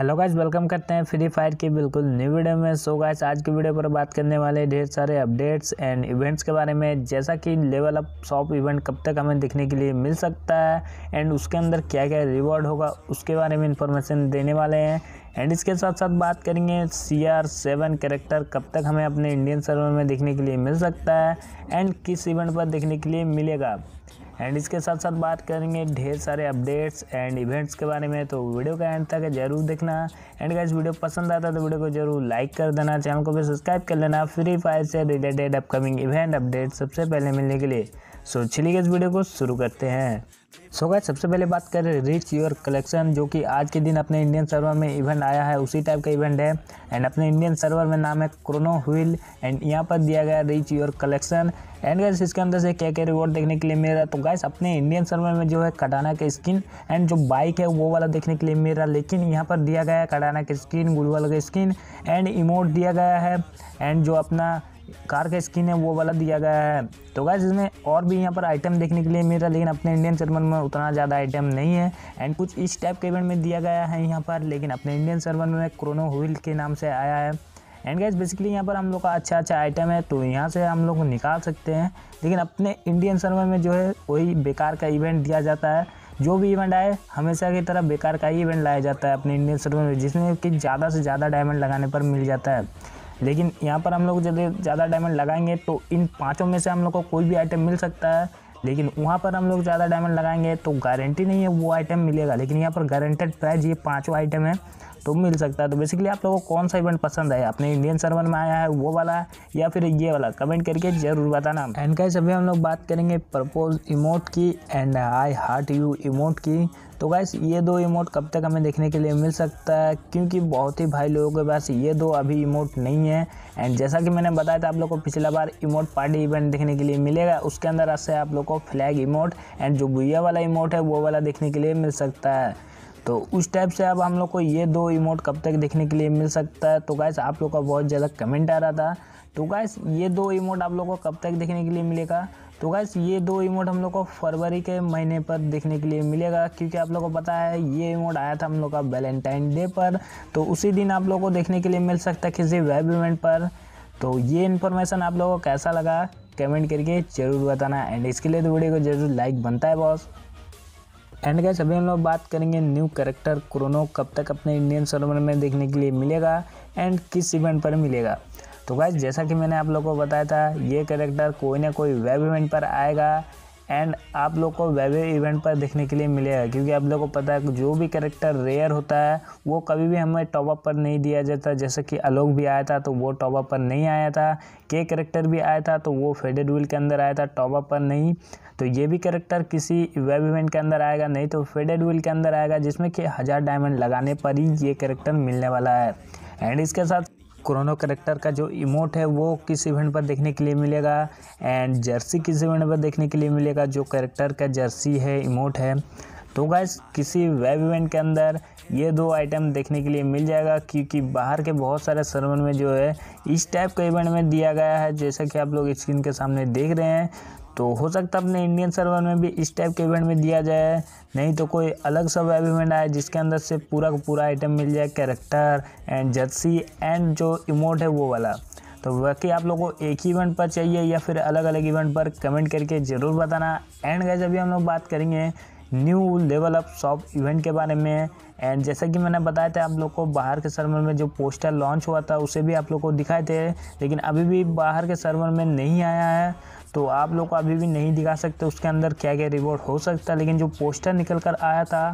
hello guys welcome करते हैं free fire की बिल्कुल न्यू वीडियो में सो गाइस गाइज आज की वीडियो पर बात करने वाले ढेर सारे अपडेट्स एंड इवेंट्स के बारे में जैसा कि लेवल अप शॉप इवेंट कब तक हमें देखने के लिए मिल सकता है एंड उसके अंदर क्या क्या रिवॉर्ड होगा उसके बारे में इंफॉर्मेशन देने वाले हैं एंड इसके साथ साथ बात करेंगे सी आर सेवन करेक्टर कब तक हमें अपने इंडियन सर्वर में देखने के लिए मिल सकता है एंड किस इवेंट पर देखने के लिए मिलेगा एंड इसके साथ साथ बात करेंगे ढेर सारे अपडेट्स एंड इवेंट्स के बारे में तो वीडियो का एंड तक जरूर देखना एंड गाइस वीडियो पसंद आता है तो वीडियो को जरूर लाइक कर देना चैनल को भी सब्सक्राइब कर लेना फ्री फायर से रिलेटेड अपकमिंग इवेंट अपडेट सबसे पहले मिलने के लिए सो चलिए इस वीडियो को शुरू करते हैं सो so गाइस सबसे पहले बात करें रिच योर कलेक्शन जो कि आज के दिन अपने इंडियन सर्वर में इवेंट आया है उसी टाइप का इवेंट है एंड अपने इंडियन सर्वर में नाम है क्रोनो व्हील एंड यहाँ पर दिया गया reach your collection and guys इसके अंदर से क्या क्या रिवॉर्ड देखने के लिए मिल रहा है तो गाइस अपने इंडियन सर्वर में जो है कटाना का स्किन एंड जो बाइक है वो वाला देखने के लिए मिल रहा है लेकिन यहाँ पर दिया गया है कटाना का स्किन गुलवाला का स्किन एंड इमोट दिया गया है एंड जो अपना कार का स्किन है वो वाला दिया गया है तो गैस इसमें और भी यहाँ पर आइटम देखने के लिए मिल रहा है लेकिन अपने इंडियन सर्वर में उतना ज़्यादा आइटम नहीं है एंड कुछ इस टाइप के इवेंट में दिया गया है यहाँ पर लेकिन अपने इंडियन सर्वर में क्रोनो व्हील के नाम से आया है एंड गैस बेसिकली यहाँ पर हम लोग का अच्छा अच्छा आइटम है तो यहाँ से हम लोग निकाल सकते हैं लेकिन अपने इंडियन सर्वर में जो है वही बेकार का इवेंट दिया जाता है जो भी इवेंट आए हमेशा की तरह बेकार का ही इवेंट लाया जाता है अपने इंडियन सर्वर में जिसमें कि ज़्यादा से ज़्यादा डायमंड लगाने पर मिल जाता है लेकिन यहाँ पर हम लोग जब ज़्यादा डायमंड लगाएंगे तो इन पाँचों में से हम लोग को कोई भी आइटम मिल सकता है लेकिन वहाँ पर हम लोग ज़्यादा डायमंड लगाएंगे तो गारंटी नहीं है वो आइटम मिलेगा लेकिन यहाँ पर गारंटेड प्राइज ये पाँचों आइटम है तो मिल सकता है तो बेसिकली आप लोगों को कौन सा इवेंट पसंद है अपने इंडियन सर्वर में आया है वो वाला है या फिर ये वाला कमेंट करके जरूर बताना एंड गाइस अभी हम लोग बात करेंगे प्रपोज इमोट की and I heart you emote की तो गैस ये दो इमोट कब तक हमें देखने के लिए मिल सकता है क्योंकि बहुत ही भाई लोगों के पास ये दो अभी इमोट नहीं है एंड जैसा कि मैंने बताया था आप लोग को पिछला बार इमोट पार्टी इवेंट देखने के लिए मिलेगा उसके अंदर आज से आप लोग को फ्लैग इमोट एंड जो भुया वाला इमोट है वो वाला देखने के लिए मिल सकता है तो उस टाइप से अब हम लोग को ये दो इमोट कब तक देखने के लिए मिल सकता है तो गाइस आप लोग का बहुत ज़्यादा कमेंट आ रहा था तो गाइस ये दो इमोट आप लोग को कब तक देखने के लिए मिलेगा तो गैस ये दो इमोट हम लोग को फरवरी के महीने पर देखने के लिए मिलेगा क्योंकि आप लोग को पता है ये इमोट आया था हम लोग का वैलेंटाइन डे पर तो उसी दिन आप लोग को देखने के लिए मिल सकता है किसी वेब इवेंट पर तो ये इन्फॉर्मेशन आप लोगों को कैसा लगा कमेंट करके ज़रूर बताना एंड इसके लिए तो वीडियो को जरूर लाइक बनता है बॉस एंड गैस अभी हम लोग बात करेंगे न्यू करेक्टर क्रोनो कब तक अपने इंडियन सर्वर में देखने के लिए मिलेगा एंड किस इवेंट पर मिलेगा तो गैस जैसा कि मैंने आप लोगों को बताया था ये करेक्टर कोई ना कोई वेब इवेंट पर आएगा एंड आप लोग को वेवे इवेंट पर देखने के लिए मिलेगा क्योंकि आप लोग को पता है जो भी करेक्टर रेयर होता है वो कभी भी हमें टॉपअप पर नहीं दिया जाता जैसे कि अलोक भी आया था तो वो टॉपअप पर नहीं आया था के करेक्टर भी आया था तो वो फेडेड व्हील के अंदर आया था टॉपअप पर नहीं तो ये भी करेक्टर किसी वेब इवेंट के अंदर आएगा नहीं तो फेडेड व्हील के अंदर आएगा जिसमें कि हज़ार डायमंड लगाने पर ही ये करेक्टर मिलने वाला है एंड इसके साथ क्रोनो करेक्टर का जो इमोट है वो किस इवेंट पर देखने के लिए मिलेगा एंड जर्सी किस इवेंट पर देखने के लिए मिलेगा जो करेक्टर का जर्सी है इमोट है तो गैस किसी वेब इवेंट के अंदर ये दो आइटम देखने के लिए मिल जाएगा क्योंकि बाहर के बहुत सारे सर्वर में जो है इस टाइप का इवेंट में दिया गया है जैसा कि आप लोग स्क्रीन के सामने देख रहे हैं तो हो सकता है अपने इंडियन सर्वर में भी इस टाइप के इवेंट में दिया जाए नहीं तो कोई अलग सा वेब इवेंट आए जिसके अंदर से पूरा का पूरा आइटम मिल जाए कैरेक्टर एंड जर्सी एंड जो इमोट है वो वाला तो बाकी आप लोगों को एक ही इवेंट पर चाहिए या फिर अलग अलग इवेंट पर कमेंट करके ज़रूर बताना एंड गए जब हम लोग बात करेंगे new level up shop event के बारे में एंड जैसा कि मैंने बताया था आप लोग को बाहर के सर्वर में जो पोस्टर लॉन्च हुआ था उसे भी आप लोग को दिखाए थे लेकिन अभी भी बाहर के सर्वर में नहीं आया है तो आप लोग को अभी भी नहीं दिखा सकते उसके अंदर क्या क्या रिवॉर्ड हो सकता है लेकिन जो पोस्टर निकल कर आया था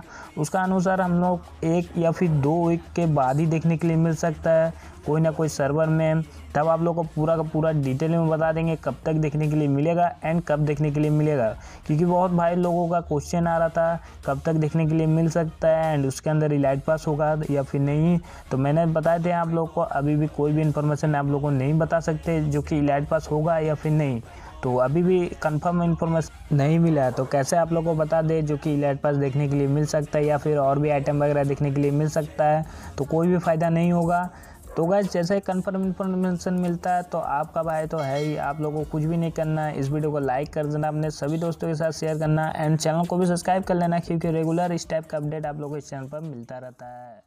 उसका अनुसार हम लोग एक या फिर दो वीक के बाद ही देखने के लिए मिल सकता है कोई ना कोई सर्वर में तब आप लोग को पूरा का पूरा डिटेल में बता देंगे कब तक देखने के लिए मिलेगा एंड कब देखने के लिए मिलेगा क्योंकि बहुत भाई लोगों का क्वेश्चन आ रहा था कब तक देखने के लिए मिल सकता है एंड उसके अंदर इलाइट पास होगा या फिर नहीं तो मैंने बताए थे आप लोग को अभी भी कोई भी इन्फॉर्मेशन आप लोग को नहीं बता सकते जो कि इलाइट पास होगा या फिर नहीं तो अभी भी कंफर्म इन्फॉर्मेशन नहीं मिला है तो कैसे आप लोग को बता दें जो कि इलाइट पास देखने के लिए मिल सकता है या फिर और भी आइटम वगैरह देखने के लिए मिल सकता है तो कोई भी फ़ायदा नहीं होगा तो गैस जैसे ही कन्फर्म इन्फॉर्मेशन मिलता है तो आपका भाई तो है ही आप लोगों को कुछ भी नहीं करना इस वीडियो को लाइक कर देना अपने सभी दोस्तों के साथ शेयर करना एंड चैनल को भी सब्सक्राइब कर लेना क्योंकि रेगुलर इस टाइप का अपडेट आप लोगों को इस चैनल पर मिलता रहता है